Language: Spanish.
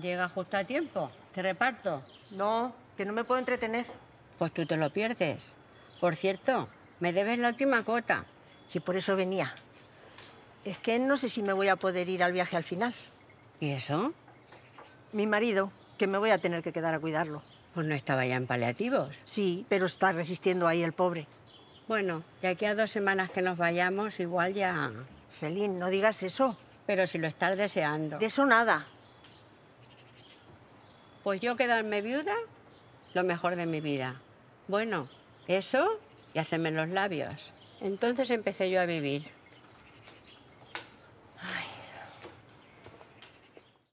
Llega justo a tiempo. ¿Te reparto? No, que no me puedo entretener. Pues tú te lo pierdes. Por cierto, me debes la última cuota. Si por eso venía. Es que no sé si me voy a poder ir al viaje al final. ¿Y eso? Mi marido, que me voy a tener que quedar a cuidarlo. Pues no estaba ya en paliativos. Sí, pero está resistiendo ahí el pobre. Bueno, de aquí a dos semanas que nos vayamos, igual ya... Felín, no digas eso. Pero si lo estás deseando. De eso nada pues yo quedarme viuda, lo mejor de mi vida. Bueno, eso y hacerme los labios. Entonces empecé yo a vivir.